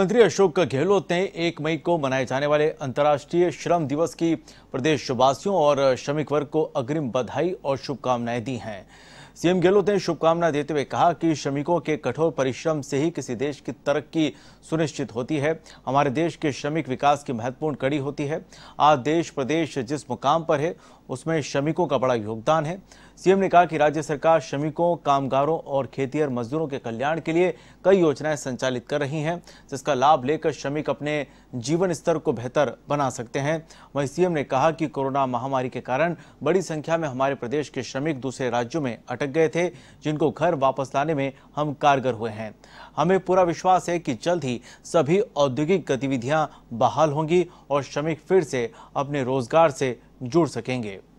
मुख्यमंत्री अशोक गहलोत ने एक मई को मनाए जाने वाले अंतर्राष्ट्रीय श्रम दिवस की प्रदेशवासियों और श्रमिक वर्ग को अग्रिम बधाई और शुभकामनाएं दी हैं सीएम गहलोत ने शुभकामना देते हुए कहा कि श्रमिकों के कठोर परिश्रम से ही किसी देश की तरक्की सुनिश्चित होती है हमारे देश के श्रमिक विकास की महत्वपूर्ण कड़ी होती है आज देश प्रदेश जिस मुकाम पर है उसमें श्रमिकों का बड़ा योगदान है सीएम ने कहा कि राज्य सरकार श्रमिकों कामगारों और खेतीहर मजदूरों के कल्याण के लिए कई योजनाएं संचालित कर रही हैं जिसका लाभ लेकर श्रमिक अपने जीवन स्तर को बेहतर बना सकते हैं वहीं सीएम ने कहा कि कोरोना महामारी के कारण बड़ी संख्या में हमारे प्रदेश के श्रमिक दूसरे राज्यों में अटक गए थे जिनको घर वापस लाने में हम कारगर हुए हैं हमें पूरा विश्वास है कि जल्द ही सभी औद्योगिक गतिविधियां बहाल होंगी और श्रमिक फिर से अपने रोजगार से जुड़ सकेंगे